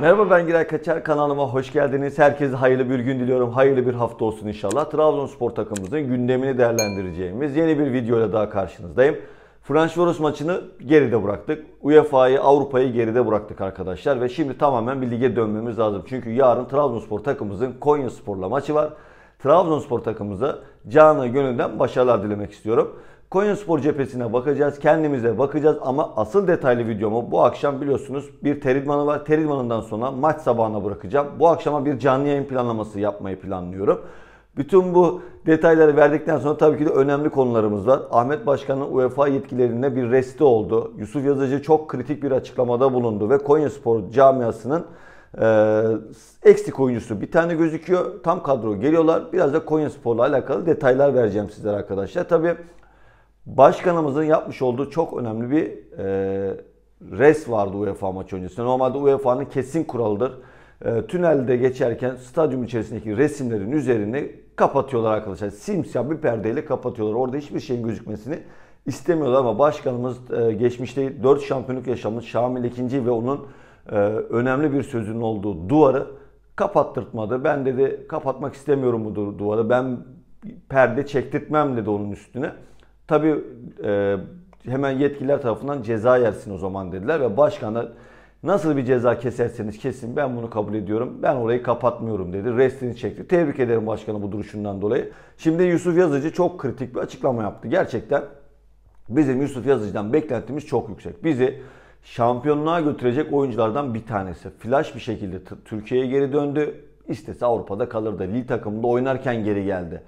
Merhaba ben Giray Kaçar kanalıma hoş geldiniz. Herkese hayırlı bir gün diliyorum. Hayırlı bir hafta olsun inşallah. Trabzonspor takımımızın gündemini değerlendireceğimiz yeni bir videoyla daha karşınızdayım. Fransvoros maçını geride bıraktık. UEFA'yı, Avrupa'yı geride bıraktık arkadaşlar ve şimdi tamamen bir lige dönmemiz lazım. Çünkü yarın Trabzonspor takımımızın Konya Spor'la maçı var. Trabzonspor takımımıza canı gönülden başarılar dilemek istiyorum. Konyaspor cephesine bakacağız, kendimize bakacağız ama asıl detaylı videomu bu akşam biliyorsunuz bir teridmanı var. Teridmanından sonra maç sabahına bırakacağım. Bu akşama bir canlı yayın planlaması yapmayı planlıyorum. Bütün bu detayları verdikten sonra tabii ki de önemli konularımız var. Ahmet Başkan'ın UEFA yetkilerinde bir resti oldu. Yusuf Yazıcı çok kritik bir açıklamada bulundu ve Konyaspor camiasının e, eksik oyuncusu bir tane gözüküyor. Tam kadro geliyorlar. Biraz da Konyaspor'la alakalı detaylar vereceğim sizlere arkadaşlar. Tabii Başkanımızın yapmış olduğu çok önemli bir e, res vardı UEFA maçı öncesinde. Normalde UEFA'nın kesin kuralıdır. E, tünelde geçerken stadyum içerisindeki resimlerin üzerini kapatıyorlar arkadaşlar. Simsiyah bir perdeyle kapatıyorlar. Orada hiçbir şeyin gözükmesini istemiyorlar ama başkanımız e, geçmişte 4 şampiyonluk yaşamış Şamil II ve onun e, önemli bir sözünün olduğu duvarı kapattırtmadı. Ben dedi kapatmak istemiyorum bu duvarı. Ben perde çektirtmem dedi onun üstüne. Tabii e, hemen yetkililer tarafından ceza yersin o zaman dediler ve başkan da nasıl bir ceza keserseniz kesin ben bunu kabul ediyorum. Ben orayı kapatmıyorum dedi. Restini çekti. Tebrik ederim başkanı bu duruşundan dolayı. Şimdi Yusuf Yazıcı çok kritik bir açıklama yaptı. Gerçekten bizim Yusuf Yazıcı'dan beklentimiz çok yüksek. Bizi şampiyonluğa götürecek oyunculardan bir tanesi. Flash bir şekilde Türkiye'ye geri döndü. İstese Avrupa'da kalırdı. Lille takımında oynarken geri geldi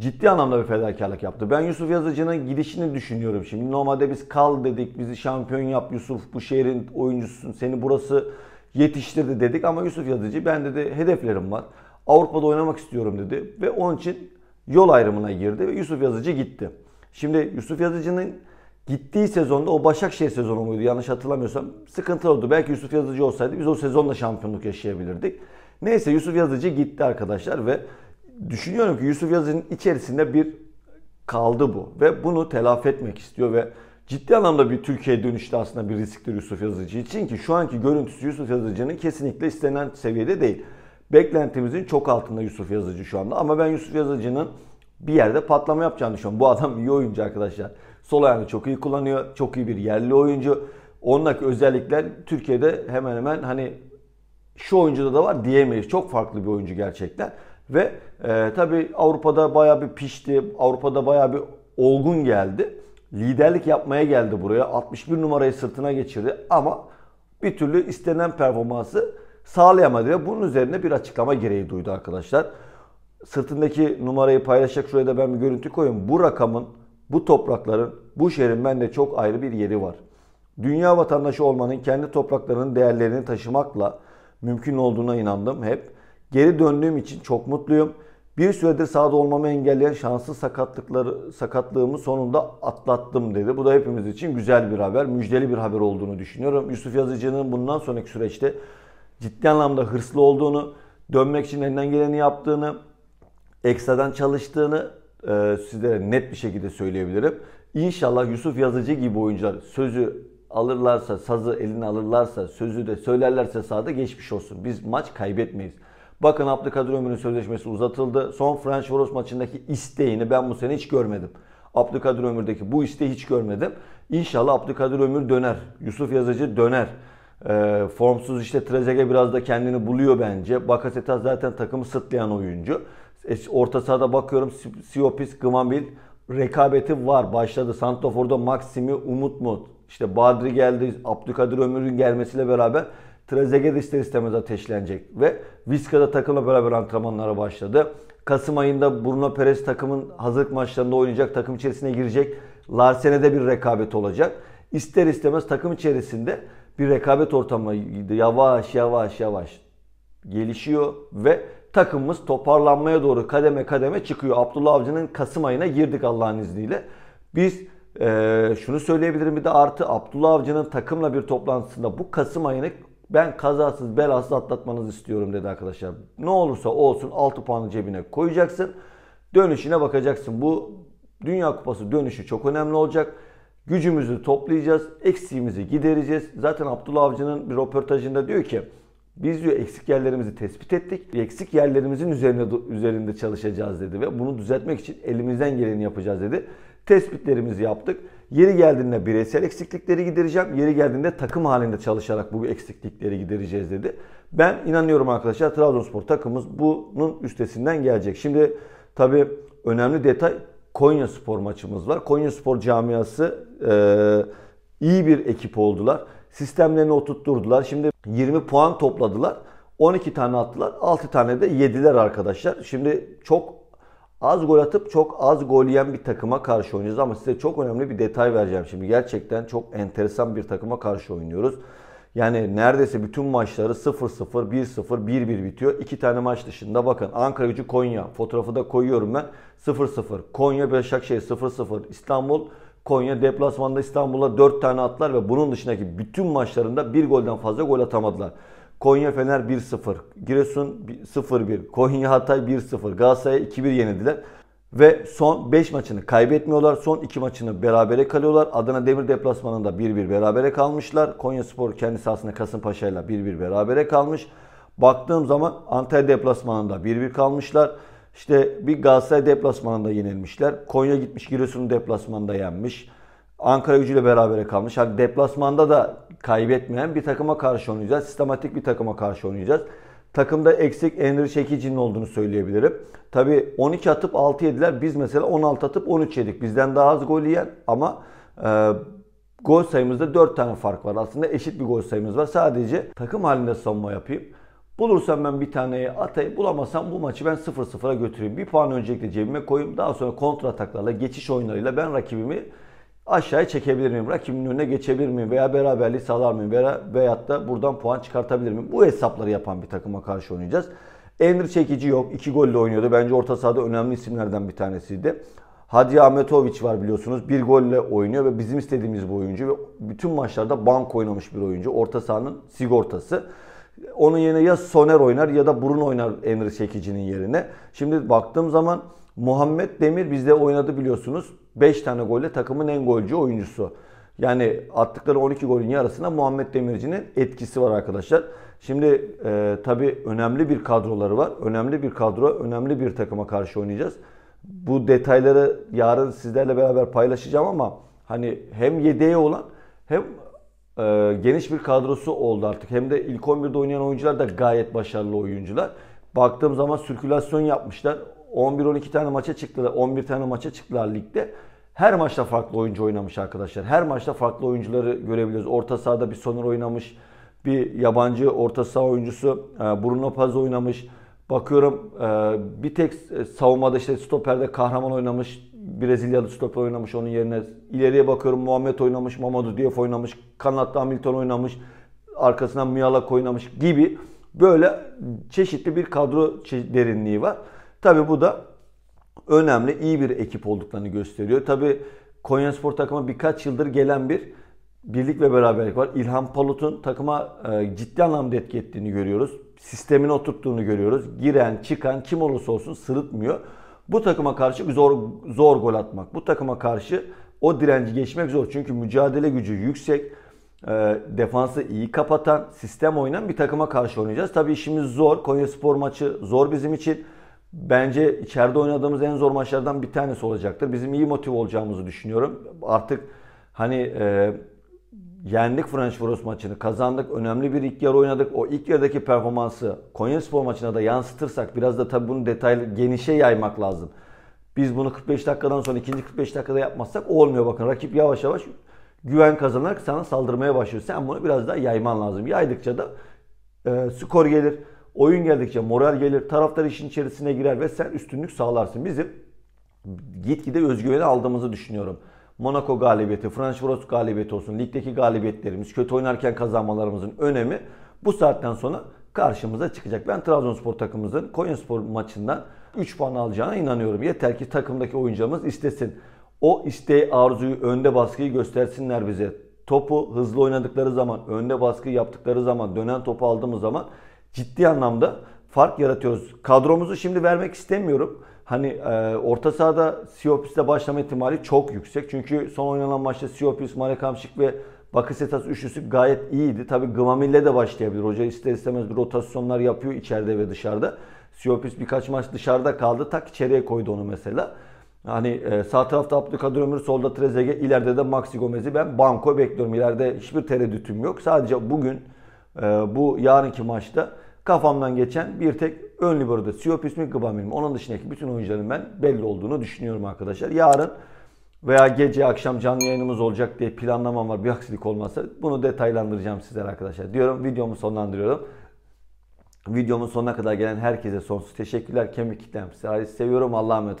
ciddi anlamda bir fedakarlık yaptı. Ben Yusuf Yazıcı'nın gidişini düşünüyorum şimdi. Normalde biz kal dedik, bizi şampiyon yap Yusuf, bu şehrin oyuncusun, seni burası yetiştirdi dedik. Ama Yusuf Yazıcı ben dedi hedeflerim var. Avrupa'da oynamak istiyorum dedi ve onun için yol ayrımına girdi ve Yusuf Yazıcı gitti. Şimdi Yusuf Yazıcı'nın gittiği sezonda o Başakşehir sezonu muydu yanlış hatırlamıyorsam sıkıntı oldu. Belki Yusuf Yazıcı olsaydı biz o sezonla şampiyonluk yaşayabilirdik. Neyse Yusuf Yazıcı gitti arkadaşlar ve düşünüyorum ki Yusuf Yazıcı'nın içerisinde bir kaldı bu ve bunu telafi etmek istiyor ve ciddi anlamda bir Türkiye dönüşte aslında bir risktir Yusuf Yazıcı için ki şu anki görüntüsü Yusuf Yazıcı'nın kesinlikle istenen seviyede değil. Beklentimizin çok altında Yusuf Yazıcı şu anda ama ben Yusuf Yazıcı'nın bir yerde patlama yapacağını düşünüyorum. Bu adam iyi oyuncu arkadaşlar. Sol ayağını çok iyi kullanıyor. Çok iyi bir yerli oyuncu. Ondaki özellikler Türkiye'de hemen hemen hani şu oyuncuda da var diyemeyiz. Çok farklı bir oyuncu gerçekten. Ve e, tabii Avrupa'da bayağı bir pişti. Avrupa'da bayağı bir olgun geldi. Liderlik yapmaya geldi buraya. 61 numarayı sırtına geçirdi ama bir türlü istenen performansı sağlayamadı ve bunun üzerine bir açıklama gereği duydu arkadaşlar. Sırtındaki numarayı paylaşacak şuraya da ben bir görüntü koyayım. Bu rakamın, bu toprakların, bu şehrin bende çok ayrı bir yeri var. Dünya vatandaşı olmanın kendi topraklarının değerlerini taşımakla mümkün olduğuna inandım hep Geri döndüğüm için çok mutluyum. Bir süredir sahada olmamı engelleyen şanssız sakatlıkları, sakatlığımı sonunda atlattım dedi. Bu da hepimiz için güzel bir haber, müjdeli bir haber olduğunu düşünüyorum. Yusuf Yazıcı'nın bundan sonraki süreçte ciddi anlamda hırslı olduğunu, dönmek için elinden geleni yaptığını, ekstradan çalıştığını e, sizlere net bir şekilde söyleyebilirim. İnşallah Yusuf Yazıcı gibi oyuncular sözü alırlarsa, sazı eline alırlarsa, sözü de söylerlerse sahada geçmiş olsun. Biz maç kaybetmeyiz. Bakın Abdülkadir Ömür'ün sözleşmesi uzatıldı. Son French Varos maçındaki isteğini ben bu sene hiç görmedim. Abdülkadir Ömür'deki bu isteği hiç görmedim. İnşallah Abdülkadir Ömür döner. Yusuf Yazıcı döner. E, formsuz işte Trezeguet biraz da kendini buluyor bence. Bakasetas zaten takımı sıtlayan oyuncu. E, orta sahada bakıyorum Siopis, Gımabil rekabeti var. Başladı. Santofor'da Maximi, Umut mu? İşte Badri geldi. Abdülkadir Ömür'ün gelmesiyle beraber Trezeguet ister istemez ateşlenecek ve Vizca'da takımla beraber antrenmanlara başladı. Kasım ayında Bruno Perez takımın hazırlık maçlarında oynayacak, takım içerisine girecek. Larsen'e bir rekabet olacak. İster istemez takım içerisinde bir rekabet ortamı yavaş yavaş yavaş gelişiyor ve takımımız toparlanmaya doğru kademe kademe çıkıyor. Abdullah Avcı'nın Kasım ayına girdik Allah'ın izniyle. Biz e, şunu söyleyebilirim bir de artı Abdullah Avcı'nın takımla bir toplantısında bu Kasım ayını ben kazasız belasız atlatmanızı istiyorum dedi arkadaşlar. Ne olursa olsun 6 puanı cebine koyacaksın. Dönüşüne bakacaksın. Bu Dünya Kupası dönüşü çok önemli olacak. Gücümüzü toplayacağız, eksiğimizi gidereceğiz. Zaten Abdullah Avcı'nın bir röportajında diyor ki biz diyor eksik yerlerimizi tespit ettik. Eksik yerlerimizin üzerinde üzerinde çalışacağız dedi ve bunu düzeltmek için elimizden geleni yapacağız dedi. Tespitlerimizi yaptık. Yeri geldiğinde bireysel eksiklikleri gidereceğim. Yeri geldiğinde takım halinde çalışarak bu eksiklikleri gidereceğiz dedi. Ben inanıyorum arkadaşlar Trabzonspor takımımız bunun üstesinden gelecek. Şimdi tabii önemli detay Konya Spor maçımız var. Konya Spor camiası e, iyi bir ekip oldular. Sistemlerini oturtturdular. Şimdi 20 puan topladılar. 12 tane attılar. 6 tane de yediler arkadaşlar. Şimdi çok Az gol atıp çok az gol yiyen bir takıma karşı oynuyoruz ama size çok önemli bir detay vereceğim şimdi. Gerçekten çok enteresan bir takıma karşı oynuyoruz. Yani neredeyse bütün maçları 0-0, 1-0, 1-1 bitiyor. İki tane maç dışında bakın Ankara gücü Konya fotoğrafı da koyuyorum ben. 0-0, Konya Başakşehir 0-0, İstanbul Konya deplasmanda İstanbul'a 4 tane atlar ve bunun dışındaki bütün maçlarında bir golden fazla gol atamadılar. Konya Fener 1-0, Giresun 0-1, Konya Hatay 1-0, Galatasaray 2-1 yenildiler. Ve son 5 maçını kaybetmiyorlar. Son 2 maçını berabere kalıyorlar. Adana Demir deplasmanında 1-1 berabere kalmışlar. Konya Spor kendi sahasında Kasımpaşa ile 1-1 berabere kalmış. Baktığım zaman Antalya deplasmanında 1-1 kalmışlar. İşte bir Galatasaray deplasmanında yenilmişler. Konya gitmiş Giresun deplasmanında yenmiş. Ankara gücüyle beraber kalmış. Hani deplasmanda da kaybetmeyen bir takıma karşı oynayacağız. Sistematik bir takıma karşı oynayacağız. Takımda eksik Enri Çekici'nin olduğunu söyleyebilirim. Tabi 12 atıp 6 yediler. Biz mesela 16 atıp 13 yedik. Bizden daha az gol yiyen ama e, gol sayımızda 4 tane fark var. Aslında eşit bir gol sayımız var. Sadece takım halinde savunma yapayım. Bulursam ben bir taneyi atayım. Bulamazsam bu maçı ben 0-0'a götüreyim. Bir puan öncelikle cebime koyayım. Daha sonra kontra ataklarla, geçiş oyunlarıyla ben rakibimi aşağıya çekebilir miyim? Rakibin önüne geçebilir miyim? Veya beraberliği sağlar mıyım? Veya, veyahut da buradan puan çıkartabilir miyim? Bu hesapları yapan bir takıma karşı oynayacağız. Emir çekici yok. iki golle oynuyordu. Bence orta sahada önemli isimlerden bir tanesiydi. Hadi Ahmetoviç var biliyorsunuz. Bir golle oynuyor ve bizim istediğimiz bu oyuncu. Ve bütün maçlarda bank oynamış bir oyuncu. Orta sahanın sigortası. Onun yerine ya Soner oynar ya da Burun oynar Emir Çekici'nin yerine. Şimdi baktığım zaman Muhammed Demir bizde oynadı biliyorsunuz. 5 tane golle takımın en golcü oyuncusu. Yani attıkları 12 golün yarısına Muhammed Demirci'nin etkisi var arkadaşlar. Şimdi e, tabii önemli bir kadroları var. Önemli bir kadro, önemli bir takıma karşı oynayacağız. Bu detayları yarın sizlerle beraber paylaşacağım ama hani hem yedeği olan hem e, geniş bir kadrosu oldu artık. Hem de ilk 11'de oynayan oyuncular da gayet başarılı oyuncular. Baktığım zaman sirkülasyon yapmışlar. 11-12 tane maça çıktılar, 11 tane maça çıktılar ligde. Her maçta farklı oyuncu oynamış arkadaşlar. Her maçta farklı oyuncuları görebiliyoruz. Orta sahada bir Soner oynamış, bir yabancı orta saha oyuncusu e, Bruno Paz oynamış. Bakıyorum e, bir tek e, savunmada işte stoperde kahraman oynamış. Brezilyalı stoper oynamış onun yerine. İleriye bakıyorum Muhammed oynamış, Mamadou Diouf oynamış, kanatta Hamilton oynamış, arkasından Miyalak oynamış gibi böyle çeşitli bir kadro derinliği var. Tabi bu da önemli iyi bir ekip olduklarını gösteriyor. Tabi Konyaspor takımı birkaç yıldır gelen bir birlik ve beraberlik var. İlhan Palut'un takıma e, ciddi anlamda etki ettiğini görüyoruz. Sistemini oturttuğunu görüyoruz. Giren, çıkan kim olursa olsun sırıtmıyor. Bu takıma karşı zor zor gol atmak. Bu takıma karşı o direnci geçmek zor. Çünkü mücadele gücü yüksek. E, defansı iyi kapatan, sistem oynayan bir takıma karşı oynayacağız. Tabii işimiz zor. Konya Spor maçı zor bizim için bence içeride oynadığımız en zor maçlardan bir tanesi olacaktır. Bizim iyi motive olacağımızı düşünüyorum. Artık hani e, yendik Frankfurt maçını, kazandık. Önemli bir ilk yarı oynadık. O ilk yarıdaki performansı Konyaspor maçına da yansıtırsak biraz da tabii bunu detaylı genişe yaymak lazım. Biz bunu 45 dakikadan sonra ikinci 45 dakikada yapmazsak olmuyor bakın. Rakip yavaş yavaş güven kazanarak sana saldırmaya başlıyor. Sen bunu biraz daha yayman lazım. Yaydıkça da e, skor gelir. Oyun geldikçe moral gelir, taraftar işin içerisine girer ve sen üstünlük sağlarsın. Bizim gitgide özgüveni aldığımızı düşünüyorum. Monaco galibiyeti, Frankfurt galibiyeti olsun, ligdeki galibiyetlerimiz, kötü oynarken kazanmalarımızın önemi bu saatten sonra karşımıza çıkacak. Ben Trabzonspor takımımızın Konyaspor maçından 3 puan alacağına inanıyorum. Yeter ki takımdaki oyuncularımız istesin. O isteği, arzuyu, önde baskıyı göstersinler bize. Topu hızlı oynadıkları zaman, önde baskı yaptıkları zaman, dönen topu aldığımız zaman ciddi anlamda fark yaratıyoruz. Kadromuzu şimdi vermek istemiyorum. Hani e, orta sahada Siopis'le başlama ihtimali çok yüksek. Çünkü son oynanan maçta Siopis, Marek Hamşik ve Bakasetas üçlüsü gayet iyiydi. Tabi Gvamille de başlayabilir. Hoca ister istemez bir rotasyonlar yapıyor içeride ve dışarıda. Siopis birkaç maç dışarıda kaldı. Tak içeriye koydu onu mesela. Hani e, sağ tarafta Abdülkadir Ömür, solda Trezeguet, ileride de Maxi Gomez'i ben banko bekliyorum. İleride hiçbir tereddütüm yok. Sadece bugün e, bu yarınki maçta kafamdan geçen bir tek ön libero'da Siopis mi Gıbamil mi? Onun dışındaki bütün oyuncuların ben belli olduğunu düşünüyorum arkadaşlar. Yarın veya gece akşam canlı yayınımız olacak diye planlamam var bir aksilik olmazsa bunu detaylandıracağım sizler arkadaşlar diyorum. Videomu sonlandırıyorum. Videomun sonuna kadar gelen herkese sonsuz teşekkürler. Kemik kitlem. Sizi seviyorum. Allah'a emanet olun.